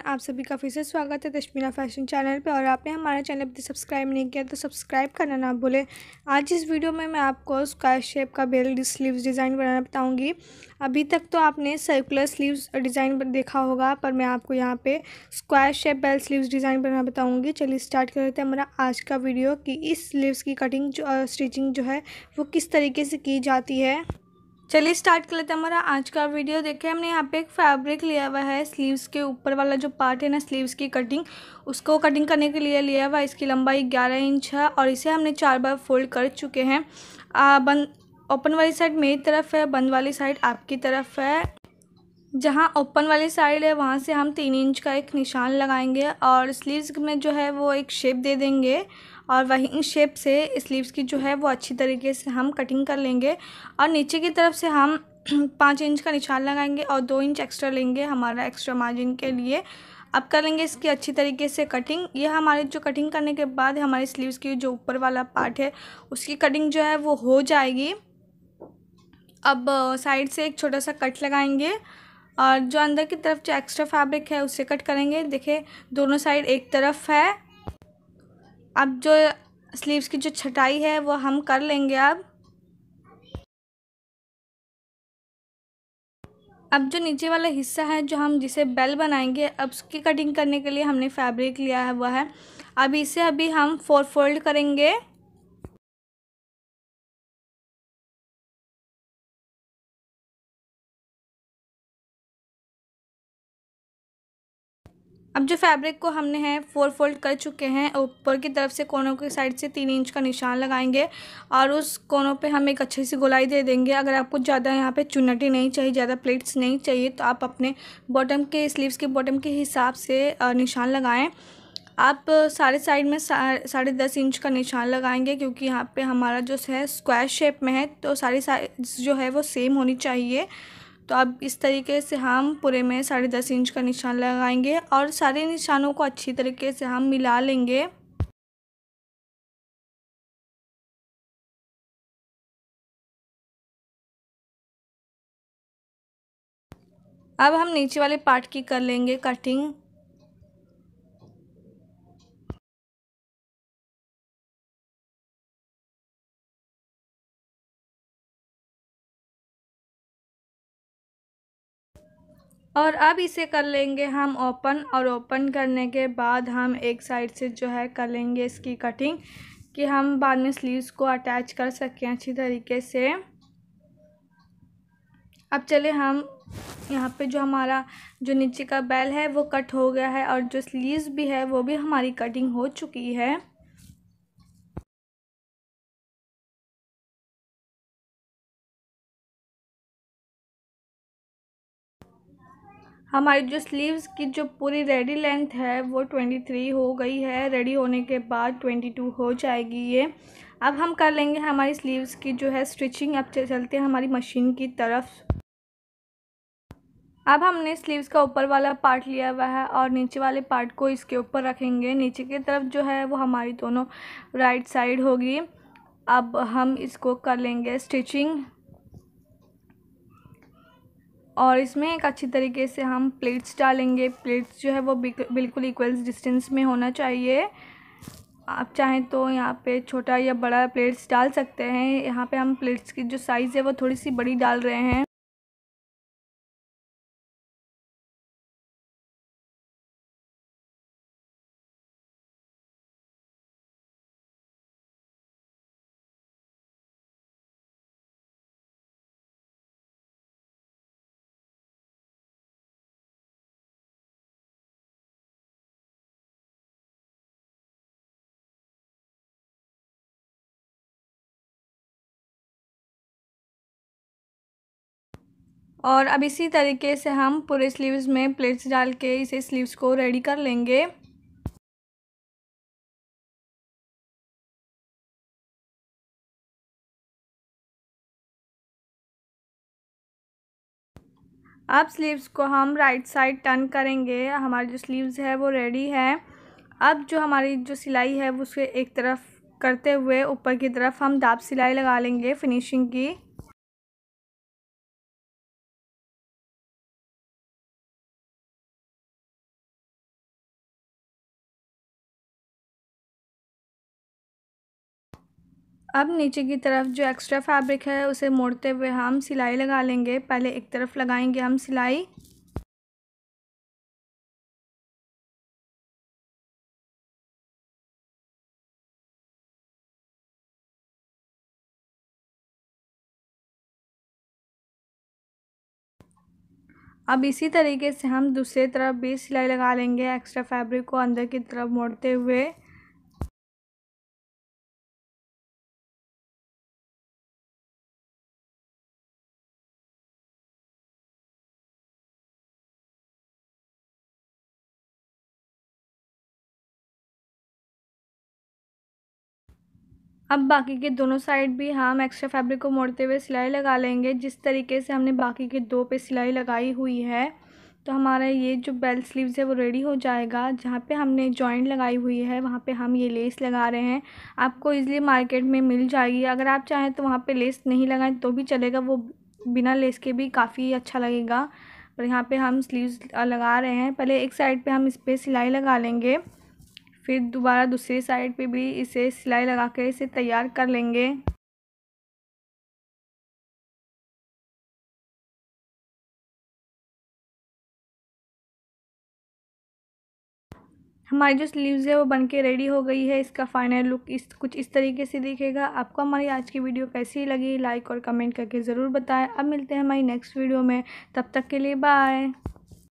everyone आप सभी का फिर से स्वागत है तश्मीना फैशन चैनल पे और आपने हमारा चैनल पर सब्सक्राइब नहीं किया तो सब्सक्राइब करना ना भूलें आज इस वीडियो में मैं आपको स्क्वायर शेप का बेल स्लीव्स डिज़ाइन बनाना बताऊंगी अभी तक तो आपने सर्कुलर स्लीव्स डिज़ाइन देखा होगा पर मैं आपको यहाँ पर square shape bell sleeves design बनाना बताऊँगी चलिए स्टार्ट कर लेते हैं हमारा आज का वीडियो कि इस स्लीव्स की कटिंग जो स्टिचिंग जो है वो किस तरीके से की जाती है चलिए स्टार्ट कर लेते हैं हमारा आज का वीडियो देखिए हमने यहाँ पे एक फैब्रिक लिया हुआ है स्लीव्स के ऊपर वाला जो पार्ट है ना स्लीव्स की कटिंग उसको कटिंग करने के लिए लिया हुआ है इसकी लंबाई 11 इंच है और इसे हमने चार बार फोल्ड कर चुके हैं बंद ओपन वाली साइड मेरी तरफ है बंद वाली साइड आपकी तरफ है जहाँ ओपन वाली साइड है वहाँ से हम तीन इंच का एक निशान लगाएंगे और स्लीव्स में जो है वो एक शेप दे देंगे और वहीं शेप से स्लीव्स की जो है वो अच्छी तरीके से हम कटिंग कर लेंगे और नीचे की तरफ से हम पाँच इंच का निशान लगाएंगे और दो इंच एक्स्ट्रा लेंगे हमारा एक्स्ट्रा मार्जिन के लिए अब कर लेंगे इसकी अच्छी तरीके से कटिंग ये हमारे जो कटिंग करने के बाद हमारे स्लीव्स की जो ऊपर वाला पार्ट है उसकी कटिंग जो है वो हो जाएगी अब साइड से एक छोटा सा कट लगाएंगे और जो अंदर की तरफ जो एक्स्ट्रा फैब्रिक है उसे कट करेंगे देखिए दोनों साइड एक तरफ है अब जो स्लीव्स की जो छटाई है वो हम कर लेंगे अब अब जो नीचे वाला हिस्सा है जो हम जिसे बेल बनाएंगे अब उसकी कटिंग करने के लिए हमने फैब्रिक लिया हुआ है अब इसे अभी हम फोर फोल्ड करेंगे अब जो फैब्रिक को हमने है फोर फोल्ड कर चुके हैं ऊपर की तरफ से कोनों की साइड से तीन इंच का निशान लगाएंगे और उस कोनों पे हम एक अच्छी सी गोलाई दे देंगे अगर आपको ज़्यादा यहाँ पे चुनटी नहीं चाहिए ज़्यादा प्लेट्स नहीं चाहिए तो आप अपने बॉटम के स्लीव्स के बॉटम के हिसाब से निशान लगाएँ आप सारे साइड में साढ़े दस इंच का निशान लगाएंगे क्योंकि यहाँ पे हमारा जो है स्क्वायर शेप में है तो सारी साइज जो है वो सेम होनी चाहिए तो अब इस तरीके से हम पूरे में साढ़े दस इंच का निशान लगाएंगे और सारे निशानों को अच्छी तरीके से हम मिला लेंगे अब हम नीचे वाले पार्ट की कर लेंगे कटिंग और अब इसे कर लेंगे हम ओपन और ओपन करने के बाद हम एक साइड से जो है कर लेंगे इसकी कटिंग कि हम बाद में स्लीव्स को अटैच कर सकें अच्छी तरीके से अब चले हम यहाँ पे जो हमारा जो नीचे का बेल है वो कट हो गया है और जो स्लीव्स भी है वो भी हमारी कटिंग हो चुकी है हमारी जो स्लीव्स की जो पूरी रेडी लेंथ है वो ट्वेंटी थ्री हो गई है रेडी होने के बाद ट्वेंटी टू हो जाएगी ये अब हम कर लेंगे हमारी स्लीव्स की जो है स्टिचिंग अब चलते हैं हमारी मशीन की तरफ अब हमने स्लीव्स का ऊपर वाला पार्ट लिया हुआ है और नीचे वाले पार्ट को इसके ऊपर रखेंगे नीचे की तरफ जो है वो हमारी दोनों राइट साइड होगी अब हम इसको कर लेंगे स्टिचिंग और इसमें एक अच्छी तरीके से हम प्लेट्स डालेंगे प्लेट्स जो है वो बिल्कुल इक्वल डिस्टेंस में होना चाहिए आप चाहें तो यहाँ पे छोटा या बड़ा प्लेट्स डाल सकते हैं यहाँ पे हम प्लेट्स की जो साइज़ है वो थोड़ी सी बड़ी डाल रहे हैं और अब इसी तरीके से हम पूरे स्लीव्स में प्लेट्स डाल के इसे स्लीव्स को रेडी कर लेंगे अब स्लीव्स को हम राइट साइड टर्न करेंगे हमारी जो स्लीव्स है वो रेडी है अब जो हमारी जो सिलाई है उसके एक तरफ करते हुए ऊपर की तरफ हम दाब सिलाई लगा लेंगे फिनिशिंग की अब नीचे की तरफ जो एक्स्ट्रा फैब्रिक है उसे मोड़ते हुए हम सिलाई लगा लेंगे पहले एक तरफ लगाएंगे हम सिलाई अब इसी तरीके से हम दूसरी तरफ भी सिलाई लगा लेंगे एक्स्ट्रा फैब्रिक को अंदर की तरफ मोड़ते हुए अब बाकी के दोनों साइड भी हम एक्स्ट्रा फैब्रिक को मोड़ते हुए सिलाई लगा लेंगे जिस तरीके से हमने बाकी के दो पे सिलाई लगाई हुई है तो हमारा ये जो बेल्ट स्लीव्स है वो रेडी हो जाएगा जहाँ पे हमने जॉइंट लगाई हुई है वहाँ पे हम ये लेस लगा रहे हैं आपको इजीली मार्केट में मिल जाएगी अगर आप चाहें तो वहाँ पे लेस नहीं लगाएं तो भी चलेगा वो बिना लेस के भी काफ़ी अच्छा लगेगा पर यहाँ पे हम स्लीव्स लगा रहे हैं पहले एक साइड पे हम इस पर सिलाई लगा लेंगे फिर दोबारा दूसरी साइड पे भी इसे सिलाई लगा के इसे तैयार कर लेंगे हमारी जो स्लीव्स है वो बन के रेडी हो गई है इसका फाइनल लुक इस कुछ इस तरीके से दिखेगा आपको हमारी आज की वीडियो कैसी लगी लाइक और कमेंट करके ज़रूर बताएं अब मिलते हैं हमारी नेक्स्ट वीडियो में तब तक के लिए बाय